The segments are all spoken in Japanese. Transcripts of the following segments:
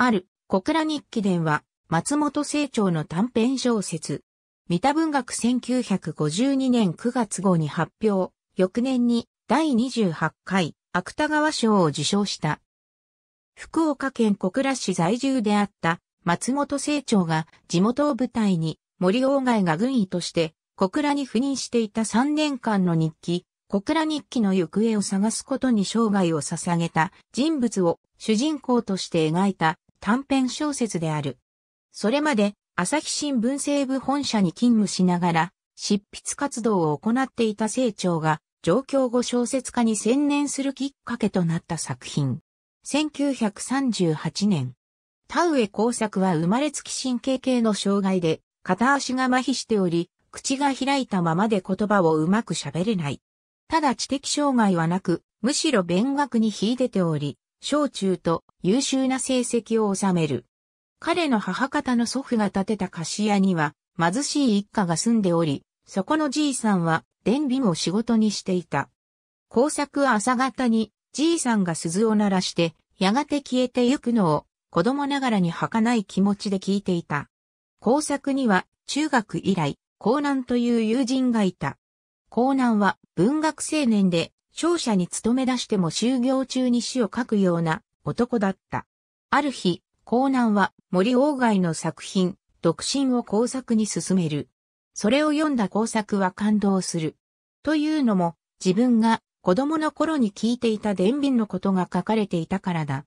ある、小倉日記伝は、松本清張の短編小説。三田文学1952年9月号に発表、翌年に第28回芥川賞を受賞した。福岡県小倉市在住であった松本清張が地元を舞台に森鴎外が軍医として小倉に赴任していた3年間の日記、小倉日記の行方を探すことに生涯を捧げた人物を主人公として描いた短編小説である。それまで、朝日新聞西部本社に勤務しながら、執筆活動を行っていた清張が、状況後小説家に専念するきっかけとなった作品。1938年。田植工作は生まれつき神経系の障害で、片足が麻痺しており、口が開いたままで言葉をうまく喋れない。ただ知的障害はなく、むしろ勉学に秀でており、小中と優秀な成績を収める。彼の母方の祖父が建てた菓子屋には貧しい一家が住んでおり、そこのじいさんは電尾も仕事にしていた。工作朝方にじいさんが鈴を鳴らしてやがて消えてゆくのを子供ながらに儚い気持ちで聞いていた。工作には中学以来、江南という友人がいた。江南は文学青年で商社に勤め出しても就業中に詩を書くような男だった。ある日、コ南は森鴎外の作品、独身を工作に進める。それを読んだ工作は感動する。というのも、自分が子供の頃に聞いていた伝瓶のことが書かれていたからだ。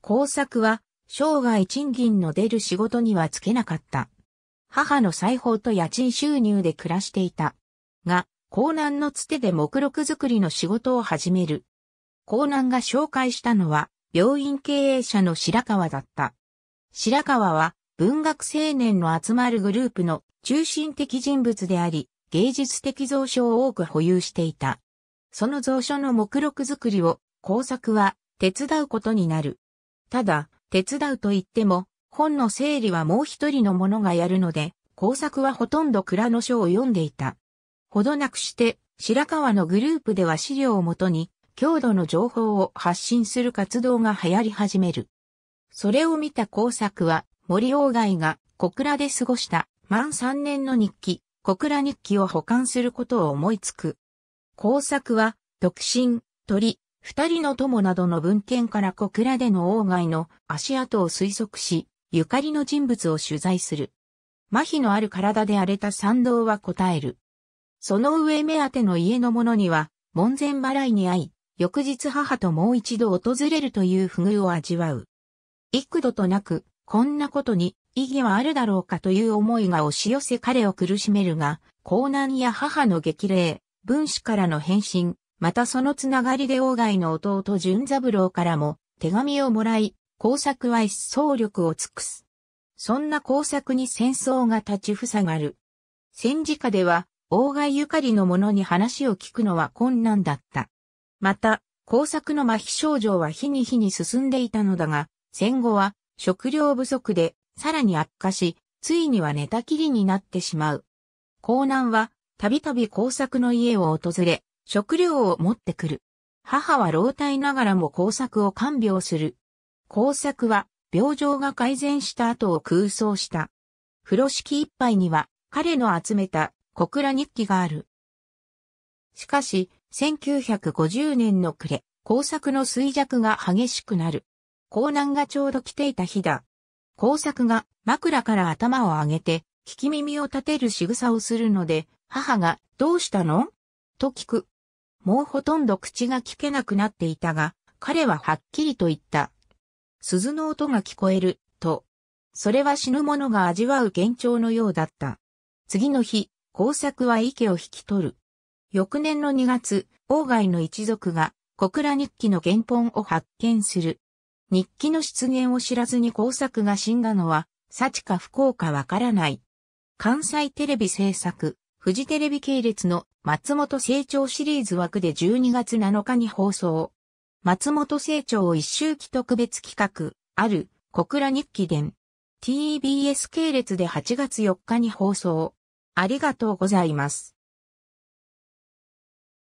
工作は、生涯賃金の出る仕事にはつけなかった。母の裁縫と家賃収入で暮らしていた。が、江南のつてで目録作りの仕事を始める。江南が紹介したのは、病院経営者の白川だった。白川は文学青年の集まるグループの中心的人物であり、芸術的蔵書を多く保有していた。その蔵書の目録作りを工作は手伝うことになる。ただ、手伝うと言っても、本の整理はもう一人の者がやるので、工作はほとんど蔵の書を読んでいた。ほどなくして、白川のグループでは資料をもとに、強度の情報を発信する活動が流行り始める。それを見た工作は、森鴎外が小倉で過ごした満3年の日記、小倉日記を保管することを思いつく。工作は、独身、鳥、二人の友などの文献から小倉での鴎外の足跡を推測し、ゆかりの人物を取材する。麻痺のある体で荒れた賛同は答える。その上目当ての家の者には、門前払いに会い、翌日母ともう一度訪れるという不遇を味わう。幾度となく、こんなことに意義はあるだろうかという思いが押し寄せ彼を苦しめるが、高難や母の激励、分子からの返信、またそのつながりで王外の弟純三郎からも手紙をもらい、工作は一層力を尽くす。そんな工作に戦争が立ちふさがる。戦時下では、王外ゆかりの者に話を聞くのは困難だった。また、工作の麻痺症状は日に日に進んでいたのだが、戦後は食料不足でさらに悪化し、ついには寝たきりになってしまう。江南はたびたび工作の家を訪れ、食料を持ってくる。母は老体ながらも工作を看病する。工作は病状が改善した後を空想した。風呂敷ぱ杯には彼の集めた小倉日記がある。しかし、1950年の暮れ、工作の衰弱が激しくなる。江南がちょうど来ていた日だ。工作が枕から頭を上げて、聞き耳を立てる仕草をするので、母が、どうしたのと聞く。もうほとんど口が聞けなくなっていたが、彼ははっきりと言った。鈴の音が聞こえる、と。それは死ぬ者が味わう幻聴のようだった。次の日、工作は池を引き取る。翌年の2月、王外の一族が小倉日記の原本を発見する。日記の出現を知らずに工作が死んだのは、幸か不幸かわからない。関西テレビ制作、フジテレビ系列の松本成長シリーズ枠で12月7日に放送。松本成長一周期特別企画、ある、小倉日記伝。TBS 系列で8月4日に放送。ありがとうございます。